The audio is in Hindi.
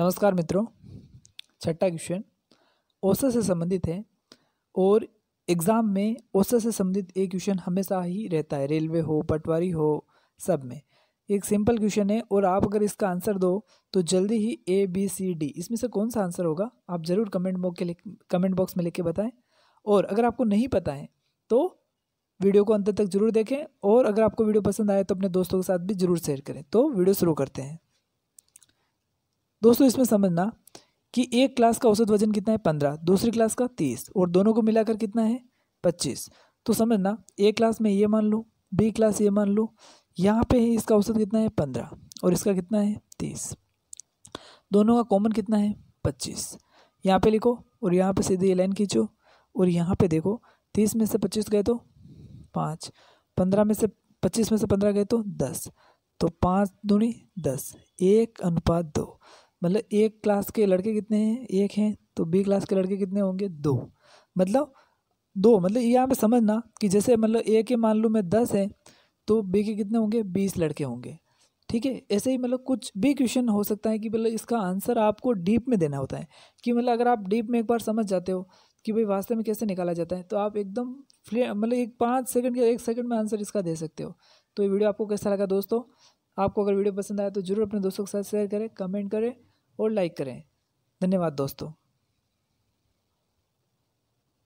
नमस्कार मित्रों छठा क्वेश्चन ओसस से संबंधित है और एग्ज़ाम में ओसस से संबंधित एक क्वेश्चन हमेशा ही रहता है रेलवे हो पटवारी हो सब में एक सिंपल क्वेश्चन है और आप अगर इसका आंसर दो तो जल्दी ही ए बी सी डी इसमें से कौन सा आंसर होगा आप ज़रूर कमेंट बॉक्स के कमेंट बॉक्स में लिख के बताएं और अगर आपको नहीं पता है तो वीडियो को अंत तक जरूर देखें और अगर आपको वीडियो पसंद आए तो अपने दोस्तों के साथ भी जरूर शेयर करें तो वीडियो शुरू करते हैं दोस्तों इसमें समझना कि एक क्लास का औसत वजन कितना है पंद्रह दूसरी क्लास का तीस और दोनों को मिलाकर कितना है पच्चीस तो समझना ए क्लास में ये मान लो बी क्लास ये मान लो यहाँ पे है इसका औसत कितना है पंद्रह और इसका कितना है तीस दोनों का कॉमन कितना है पच्चीस यहाँ पे लिखो और यहाँ पे सीधे ये लाइन खींचो और यहाँ पे देखो तीस में से पच्चीस गए तो पाँच पंद्रह में से पच्चीस में से पंद्रह गए तो दस तो पाँच दूनी दस एक अनुपात दो मतलब एक क्लास के लड़के कितने हैं एक हैं तो बी क्लास के लड़के कितने होंगे दो मतलब दो मतलब यहाँ पे समझना कि जैसे मतलब ए के मान लो मैं दस हैं तो बी के कितने होंगे बीस लड़के होंगे ठीक है ऐसे ही मतलब कुछ भी क्वेश्चन हो सकता है कि मतलब इसका आंसर आपको डीप में देना होता है कि मतलब अगर आप डीप में एक बार समझ जाते हो कि भाई वास्तव में कैसे निकाला जाता है तो आप एकदम फ्ले मतलब एक पाँच सेकंड या एक सेकंड में आंसर इसका दे सकते हो तो ये वीडियो आपको कैसा लगा दोस्तों आपको अगर वीडियो पसंद आया तो ज़रूर अपने दोस्तों के साथ शेयर करें कमेंट करें और लाइक करें धन्यवाद दोस्तों